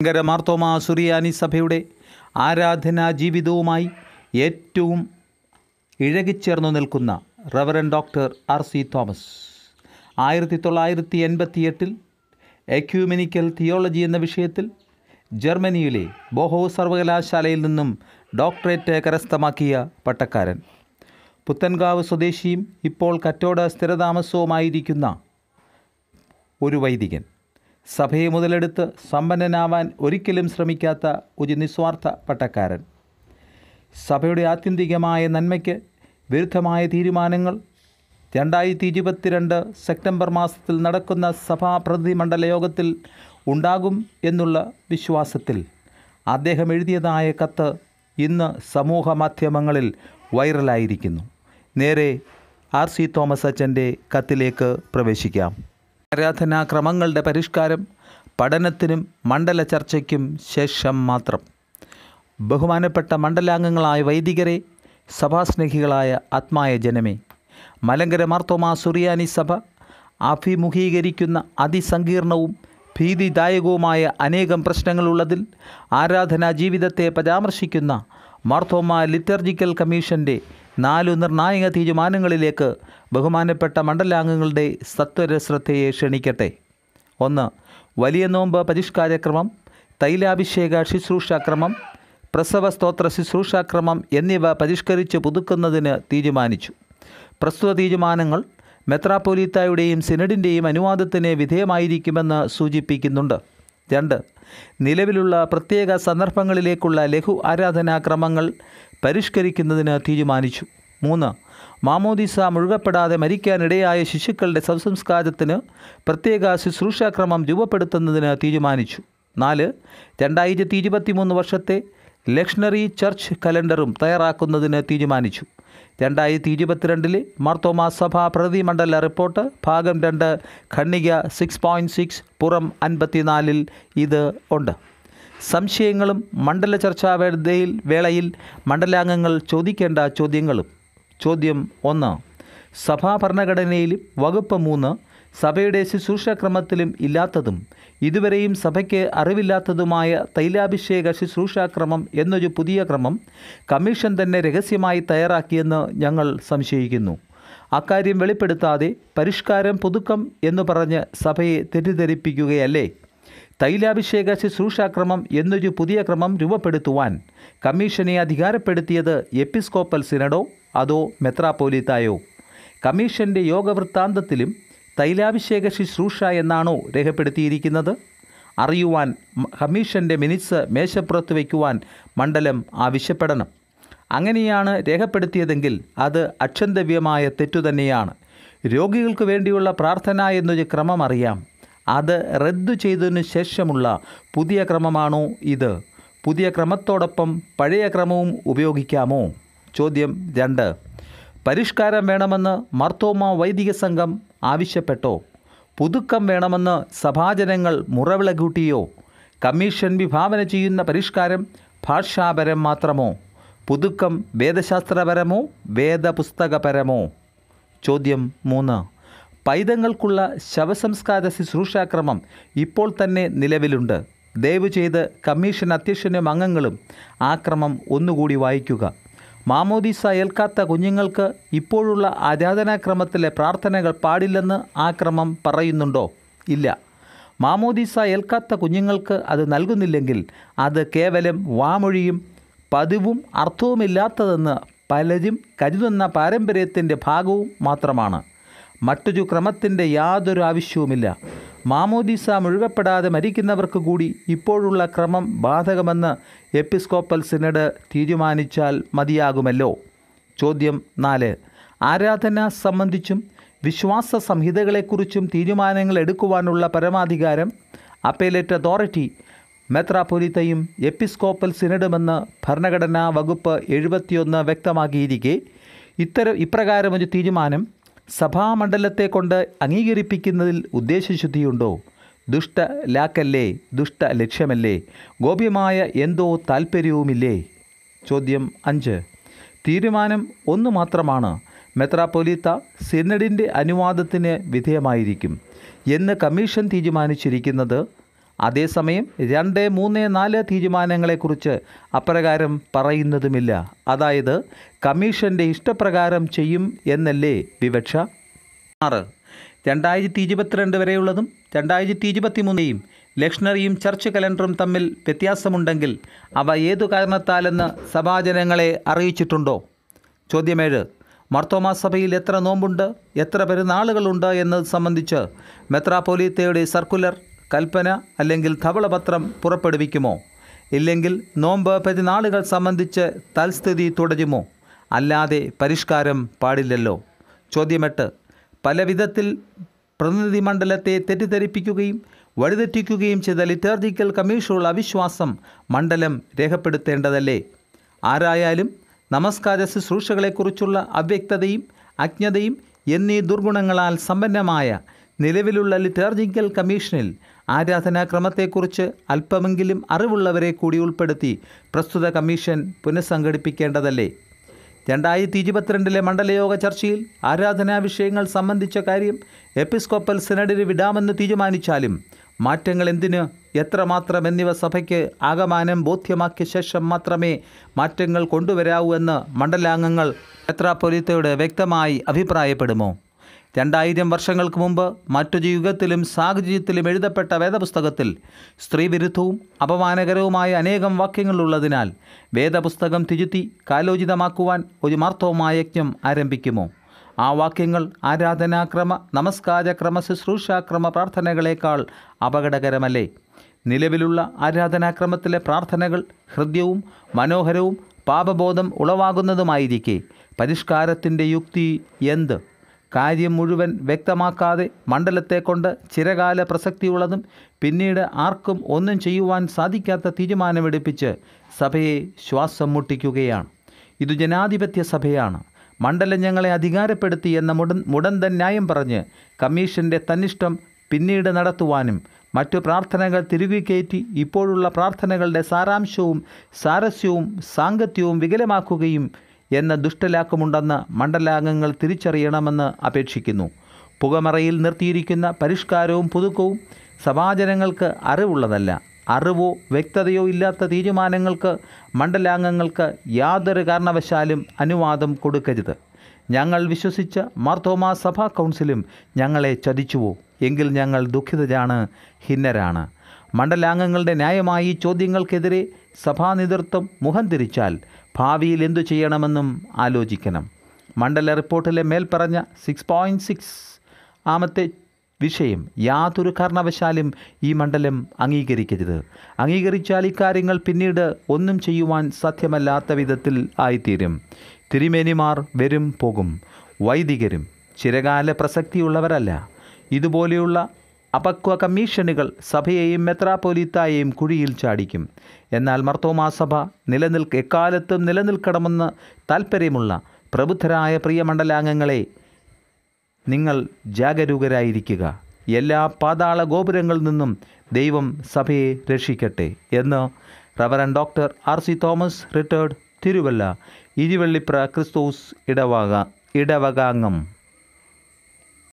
ശങ്കര മാർത്തോമ സുറിയാനി സഭയുടെ ആരാധനാ ജീവിതവുമായി ഏറ്റവും ഇഴകിച്ചേർന്നു നിൽക്കുന്ന reverend doctor R C Thomas ആയിരത്തി തൊള്ളായിരത്തി എട്ടിൽ എക്യൂമെനിക്കൽ തിയോളജി എന്ന വിഷയത്തിൽ ജർമ്മനിയിലെ ബോഹോ സർവകലാശാലയിൽ നിന്നും ഡോക്ടറേറ്റ് കരസ്ഥമാക്കിയ പട്ടക്കാരൻ പുത്തൻകാവ് സ്വദേശിയും ഇപ്പോൾ കറ്റോട സ്ഥിരതാമസവുമായിരിക്കുന്ന ഒരു വൈദികൻ സഭയെ മുതലെടുത്ത് സമ്പന്നനാവാൻ ഒരിക്കലും ശ്രമിക്കാത്ത ഒരു നിസ്വാർത്ഥ പട്ടക്കാരൻ സഭയുടെ ആത്യന്തികമായ നന്മയ്ക്ക് വിരുദ്ധമായ തീരുമാനങ്ങൾ രണ്ടായിരത്തി ഇരുപത്തിരണ്ട് സെപ്റ്റംബർ മാസത്തിൽ നടക്കുന്ന സഭാ പ്രതിനിധിമണ്ഡല യോഗത്തിൽ ഉണ്ടാകും എന്നുള്ള വിശ്വാസത്തിൽ അദ്ദേഹം എഴുതിയതായ കത്ത് ഇന്ന് സമൂഹ മാധ്യമങ്ങളിൽ വൈറലായിരിക്കുന്നു നേരെ ആർ സി തോമസ് അച്ഛൻ്റെ കത്തിലേക്ക് പ്രവേശിക്കാം ആരാധനാക്രമങ്ങളുടെ പരിഷ്കാരം പഠനത്തിനും മണ്ഡല ചർച്ചയ്ക്കും ശേഷം മാത്രം ബഹുമാനപ്പെട്ട മണ്ഡലാംഗങ്ങളായ വൈദികരെ സഭാസ്നേഹികളായ ആത്മായ ജനമേ മലങ്കര മാർത്തോമാ സുറിയാനി സഭ അഭിമുഖീകരിക്കുന്ന അതിസങ്കീർണവും ഭീതിദായകവുമായ അനേകം പ്രശ്നങ്ങളുള്ളതിൽ ആരാധനാ ജീവിതത്തെ പരാമർശിക്കുന്ന മാർത്തോമ ലിറ്റർജിക്കൽ കമ്മീഷൻ്റെ നാലു നിർണായക തീരുമാനങ്ങളിലേക്ക് ബഹുമാനപ്പെട്ട മണ്ഡലാംഗങ്ങളുടെ സത്വരശ്രദ്ധയെ ക്ഷണിക്കട്ടെ ഒന്ന് വലിയ നോമ്പ് പരിഷ്കാരക്രമം തൈലാഭിഷേക ശുശ്രൂഷാക്രമം പ്രസവ സ്തോത്ര ശുശ്രൂഷാക്രമം എന്നിവ പരിഷ്കരിച്ച് പുതുക്കുന്നതിന് തീരുമാനിച്ചു പ്രസ്തുത തീരുമാനങ്ങൾ മെത്രാപ്പൊലീത്തായുടെയും സിനഡിൻ്റെയും അനുവാദത്തിന് വിധേയമായിരിക്കുമെന്ന് സൂചിപ്പിക്കുന്നുണ്ട് രണ്ട് നിലവിലുള്ള പ്രത്യേക സന്ദർഭങ്ങളിലേക്കുള്ള ലഘു ആരാധനാക്രമങ്ങൾ പരിഷ്കരിക്കുന്നതിന് തീരുമാനിച്ചു മൂന്ന് മാമോദിസ മുഴുകപ്പെടാതെ മരിക്കാനിടയായ ശിശുക്കളുടെ സംസ്കാരത്തിന് പ്രത്യേക ശുശ്രൂഷാക്രമം രൂപപ്പെടുത്തുന്നതിന് തീരുമാനിച്ചു നാല് രണ്ടായിരത്തി ഇരുപത്തി മൂന്ന് വർഷത്തെ ലക്ഷണറി ചർച്ച് കലണ്ടറും തയ്യാറാക്കുന്നതിന് തീരുമാനിച്ചു രണ്ടായിരത്തി ഇരുപത്തിരണ്ടിലെ മാർത്തോമാ സഭ പ്രതിമണ്ഡല റിപ്പോർട്ട് ഭാഗം രണ്ട് ഖണ്ണിക സിക്സ് പോയിൻറ്റ് സിക്സ് പുറം അൻപത്തിനാലിൽ ഇത് ഉണ്ട് സംശയങ്ങളും മണ്ഡല ചർച്ചാ വേദയിൽ വേളയിൽ മണ്ഡലാംഗങ്ങൾ ചോദിക്കേണ്ട ചോദ്യങ്ങളും ചോദ്യം ഒന്ന് സഭാ ഭരണഘടനയിലും വകുപ്പ് മൂന്ന് സഭയുടെ ശുശ്രൂഷാക്രമത്തിലും ഇല്ലാത്തതും ഇതുവരെയും സഭയ്ക്ക് അറിവില്ലാത്തതുമായ തൈലാഭിഷേക ശുശ്രൂഷാക്രമം എന്നൊരു പുതിയ ക്രമം കമ്മീഷൻ തന്നെ രഹസ്യമായി തയ്യാറാക്കിയെന്ന് ഞങ്ങൾ സംശയിക്കുന്നു അക്കാര്യം വെളിപ്പെടുത്താതെ പരിഷ്കാരം പുതുക്കം എന്ന് പറഞ്ഞ് സഭയെ തെറ്റിദ്ധരിപ്പിക്കുകയല്ലേ തൈലാഭിഷേക ശുശ്രൂഷാക്രമം എന്നൊരു പുതിയ ക്രമം രൂപപ്പെടുത്തുവാൻ കമ്മീഷനെ അധികാരപ്പെടുത്തിയത് എപ്പിസ്കോപ്പൽ സിനഡോ അതോ മെത്രാപ്പോലിത്തായോ കമ്മീഷൻ്റെ യോഗവൃത്താന്തത്തിലും തൈലാഭിഷേക ശുശ്രൂഷ എന്നാണോ രേഖപ്പെടുത്തിയിരിക്കുന്നത് അറിയുവാൻ കമ്മീഷൻ്റെ മിനിറ്റ്സ് മേശപ്പുറത്ത് വയ്ക്കുവാൻ മണ്ഡലം ആവശ്യപ്പെടണം അങ്ങനെയാണ് രേഖപ്പെടുത്തിയതെങ്കിൽ അത് അക്ഷന്തവ്യമായ തെറ്റു തന്നെയാണ് രോഗികൾക്ക് വേണ്ടിയുള്ള പ്രാർത്ഥന എന്നൊരു ക്രമം അറിയാം അത് റദ്ദു ചെയ്തതിനു ശേഷമുള്ള പുതിയ ക്രമമാണോ ഇത് പുതിയ ക്രമത്തോടൊപ്പം പഴയ ക്രമവും ഉപയോഗിക്കാമോ ചോദ്യം രണ്ട് പരിഷ്കാരം വേണമെന്ന് മർത്തോമ വൈദിക സംഘം ആവശ്യപ്പെട്ടോ പുതുക്കം വേണമെന്ന് സഭാജനങ്ങൾ മുറവിള കൂട്ടിയോ കമ്മീഷൻ വിഭാവന ചെയ്യുന്ന പരിഷ്കാരം ഭാഷാപരം മാത്രമോ പുതുക്കം വേദശാസ്ത്രപരമോ വേദപുസ്തകപരമോ ചോദ്യം മൂന്ന് പൈതങ്ങൾക്കുള്ള ശവസംസ്കാര ശുശ്രൂഷാക്രമം ഇപ്പോൾ തന്നെ നിലവിലുണ്ട് ദയവ് ചെയ്ത് കമ്മീഷൻ അധ്യക്ഷനും അംഗങ്ങളും ആ ക്രമം ഒന്നുകൂടി വായിക്കുക മാമോദീസ ഏൽക്കാത്ത കുഞ്ഞുങ്ങൾക്ക് ഇപ്പോഴുള്ള ആരാധനാക്രമത്തിലെ പ്രാർത്ഥനകൾ പാടില്ലെന്ന് ആ ക്രമം പറയുന്നുണ്ടോ ഇല്ല മാമോദീസ ഏൽക്കാത്ത കുഞ്ഞുങ്ങൾക്ക് അത് നൽകുന്നില്ലെങ്കിൽ അത് കേവലം വാമൊഴിയും പതിവും അർത്ഥവുമില്ലാത്തതെന്ന് പലരും കരുതുന്ന പാരമ്പര്യത്തിൻ്റെ ഭാഗവും മാത്രമാണ് മറ്റൊരു ക്രമത്തിൻ്റെ യാതൊരു ആവശ്യവുമില്ല മാമോദിസ മുഴുകപ്പെടാതെ മരിക്കുന്നവർക്ക് കൂടി ഇപ്പോഴുള്ള ക്രമം ബാധകമെന്ന് എപ്പിസ്കോപ്പൽ സിനഡ് തീരുമാനിച്ചാൽ മതിയാകുമല്ലോ ചോദ്യം നാല് ആരാധന സംബന്ധിച്ചും വിശ്വാസ സംഹിതകളെക്കുറിച്ചും തീരുമാനങ്ങൾ എടുക്കുവാനുള്ള പരമാധികാരം അപ്പേലേറ്റ് അതോറിറ്റി മെത്രാപൊലിത്തയും എപ്പിസ്കോപ്പൽ സിനഡുമെന്ന് ഭരണഘടനാ വകുപ്പ് എഴുപത്തിയൊന്ന് വ്യക്തമാക്കിയിരിക്കെ ഇത്തരം ഇപ്രകാരം ഒരു തീരുമാനം സഭാമണ്ഡലത്തെ കൊണ്ട് അംഗീകരിപ്പിക്കുന്നതിൽ ഉദ്ദേശശുദ്ധിയുണ്ടോ ദുഷ്ട ലാക്കല്ലേ ദുഷ്ട ലക്ഷ്യമല്ലേ ഗോപ്യമായ എന്തോ താൽപ്പര്യവുമില്ലേ ചോദ്യം അഞ്ച് തീരുമാനം ഒന്ന് മാത്രമാണ് മെത്രാപ്പൊലീത്ത സിനഡിൻ്റെ അനുവാദത്തിന് വിധേയമായിരിക്കും എന്ന് കമ്മീഷൻ തീരുമാനിച്ചിരിക്കുന്നത് അതേസമയം രണ്ട് മൂന്ന് നാല് തീരുമാനങ്ങളെക്കുറിച്ച് അപ്രകാരം പറയുന്നതുമില്ല അതായത് കമ്മീഷൻ്റെ ഇഷ്ടപ്രകാരം ചെയ്യും എന്നല്ലേ വിവക്ഷ ആറ് രണ്ടായിരത്തി ഇരുപത്തിരണ്ട് വരെയുള്ളതും രണ്ടായിരത്തി ഇരുപത്തി മൂന്നേയും ലക്ഷണറിയും ചർച്ച് കലണ്ടറും തമ്മിൽ വ്യത്യാസമുണ്ടെങ്കിൽ അവ ഏതു കാരണത്താലെന്ന് സഭാജനങ്ങളെ അറിയിച്ചിട്ടുണ്ടോ ചോദ്യമേഴ് മർത്തോമാ സഭയിൽ എത്ര നോമ്പുണ്ട് എത്ര പെരുന്നാളുകളുണ്ട് എന്നത് സംബന്ധിച്ച് മെത്രാപോലീത്തയുടെ സർക്കുലർ കൽപ്പന അല്ലെങ്കിൽ ധവളപത്രം പുറപ്പെടുവിക്കുമോ ഇല്ലെങ്കിൽ നോമ്പ് പതിനാളുകൾ സംബന്ധിച്ച് തൽസ്ഥിതി തുടരുമോ അല്ലാതെ പരിഷ്കാരം പാടില്ലല്ലോ ചോദ്യമെട്ട് പലവിധത്തിൽ മണ്ഡലത്തെ തെറ്റിദ്ധരിപ്പിക്കുകയും വഴിതെറ്റിക്കുകയും ചെയ്ത ലിറ്റർജിക്കൽ കമ്മീഷനുള്ള അവിശ്വാസം മണ്ഡലം രേഖപ്പെടുത്തേണ്ടതല്ലേ ആരായാലും നമസ്കാര ശുശ്രൂഷകളെക്കുറിച്ചുള്ള അവ്യക്തതയും അജ്ഞതയും എന്നീ ദുർഗുണങ്ങളാൽ സമ്പന്നമായ നിലവിലുള്ള ലിറ്റാർജിക്കൽ കമ്മീഷനിൽ ആരാധനാക്രമത്തെക്കുറിച്ച് അല്പമെങ്കിലും അറിവുള്ളവരെ കൂടി ഉൾപ്പെടുത്തി പ്രസ്തുത കമ്മീഷൻ പുനഃസംഘടിപ്പിക്കേണ്ടതല്ലേ രണ്ടായിരത്തി ഇരുപത്തിരണ്ടിലെ മണ്ഡലയോഗ ചർച്ചയിൽ ആരാധനാ വിഷയങ്ങൾ സംബന്ധിച്ച കാര്യം എപ്പിസ്കോപ്പൽ സിനഡിന് വിടാമെന്ന് തീരുമാനിച്ചാലും മാറ്റങ്ങൾ എന്തിന് എത്രമാത്രം എന്നിവ സഭയ്ക്ക് ആകമാനം ബോധ്യമാക്കിയ ശേഷം മാത്രമേ മാറ്റങ്ങൾ കൊണ്ടുവരാവൂ എന്ന് മണ്ഡലാംഗങ്ങൾ മെത്രാപ്പൊലിത്തയോട് വ്യക്തമായി അഭിപ്രായപ്പെടുമോ രണ്ടായിരം വർഷങ്ങൾക്ക് മുമ്പ് മറ്റു യുഗത്തിലും സാഹചര്യത്തിലും എഴുതപ്പെട്ട വേദപുസ്തകത്തിൽ സ്ത്രീവിരുദ്ധവും അപമാനകരവുമായ അനേകം വാക്യങ്ങളുള്ളതിനാൽ വേദപുസ്തകം തിരുത്തി കാലോചിതമാക്കുവാൻ ഒരു മാർത്തവമായ യജ്ഞം ആരംഭിക്കുമോ ആ വാക്യങ്ങൾ ആരാധനാക്രമ നമസ്കാരക്രമ ശുശ്രൂഷാക്രമ പ്രാർത്ഥനകളേക്കാൾ അപകടകരമല്ലേ നിലവിലുള്ള ആരാധനാക്രമത്തിലെ പ്രാർത്ഥനകൾ ഹൃദ്യവും മനോഹരവും പാപബോധം ഉളവാകുന്നതുമായിരിക്കെ പരിഷ്കാരത്തിൻ്റെ യുക്തി എന്ത് കാര്യം മുഴുവൻ വ്യക്തമാക്കാതെ മണ്ഡലത്തെ കൊണ്ട് ചിരകാല പ്രസക്തിയുള്ളതും പിന്നീട് ആർക്കും ഒന്നും ചെയ്യുവാൻ സാധിക്കാത്ത തീരുമാനമെടുപ്പിച്ച് സഭയെ ശ്വാസം മുട്ടിക്കുകയാണ് ഇത് ജനാധിപത്യ സഭയാണ് മണ്ഡലം ഞങ്ങളെ അധികാരപ്പെടുത്തി എന്ന മുടൻ മുടന്തൻ ന്യായം പറഞ്ഞ് കമ്മീഷൻ്റെ തന്നിഷ്ടം പിന്നീട് നടത്തുവാനും മറ്റു പ്രാർത്ഥനകൾ തിരികെ കയറ്റി ഇപ്പോഴുള്ള പ്രാർത്ഥനകളുടെ സാരാംശവും സാരസ്യവും സാങ്കത്യവും വികലമാക്കുകയും എന്ന ദുഷ്ടലാക്കമുണ്ടെന്ന് മണ്ഡലാംഗങ്ങൾ തിരിച്ചറിയണമെന്ന് അപേക്ഷിക്കുന്നു പുകമറയിൽ നിർത്തിയിരിക്കുന്ന പരിഷ്കാരവും പുതുക്കവും സഭാജനങ്ങൾക്ക് അറിവുള്ളതല്ല അറിവോ വ്യക്തതയോ ഇല്ലാത്ത തീരുമാനങ്ങൾക്ക് മണ്ഡലാംഗങ്ങൾക്ക് യാതൊരു കാരണവശാലും അനുവാദം കൊടുക്കരുത് ഞങ്ങൾ വിശ്വസിച്ച മാർത്തോമാ സഭാ കൗൺസിലും ഞങ്ങളെ ചതിച്ചുവോ എങ്കിൽ ഞങ്ങൾ ദുഃഖിതരാണ് ഹിന്നരാണ് മണ്ഡലാംഗങ്ങളുടെ ന്യായമായി ചോദ്യങ്ങൾക്കെതിരെ സഭാ നേതൃത്വം മുഖം തിരിച്ചാൽ ഭാവിയിൽ എന്തു ചെയ്യണമെന്നും ആലോചിക്കണം മണ്ഡല റിപ്പോർട്ടിലെ മേൽപ്പറഞ്ഞ സിക്സ് പോയിൻറ്റ് സിക്സ് ആമത്തെ വിഷയം യാതൊരു കാരണവശാലും ഈ മണ്ഡലം അംഗീകരിക്കരുത് അംഗീകരിച്ചാൽ ഇക്കാര്യങ്ങൾ പിന്നീട് ഒന്നും ചെയ്യുവാൻ സാധ്യമല്ലാത്ത വിധത്തിൽ ആയിത്തീരും തിരുമേനിമാർ വരും പോകും വൈദികരും ചിരകാല പ്രസക്തിയുള്ളവരല്ല ഇതുപോലെയുള്ള അപക്വ കമ്മീഷനുകൾ സഭയെയും മെത്രാപോലീത്തായെയും കുഴിയിൽ ചാടിക്കും എന്നാൽ മർത്തോമാ സഭ നിലനിൽക്ക് എക്കാലത്തും നിലനിൽക്കണമെന്ന് താൽപ്പര്യമുള്ള പ്രബുദ്ധരായ പ്രിയമണ്ഡലാംഗങ്ങളെ നിങ്ങൾ ജാഗരൂകരായിരിക്കുക എല്ലാ പാതാള ഗോപുരങ്ങളിൽ നിന്നും ദൈവം സഭയെ രക്ഷിക്കട്ടെ എന്ന് reverend doctor R C Thomas retired Thiruvalla Iruvellipra Christos ഇടവക ഇടവകാംഗം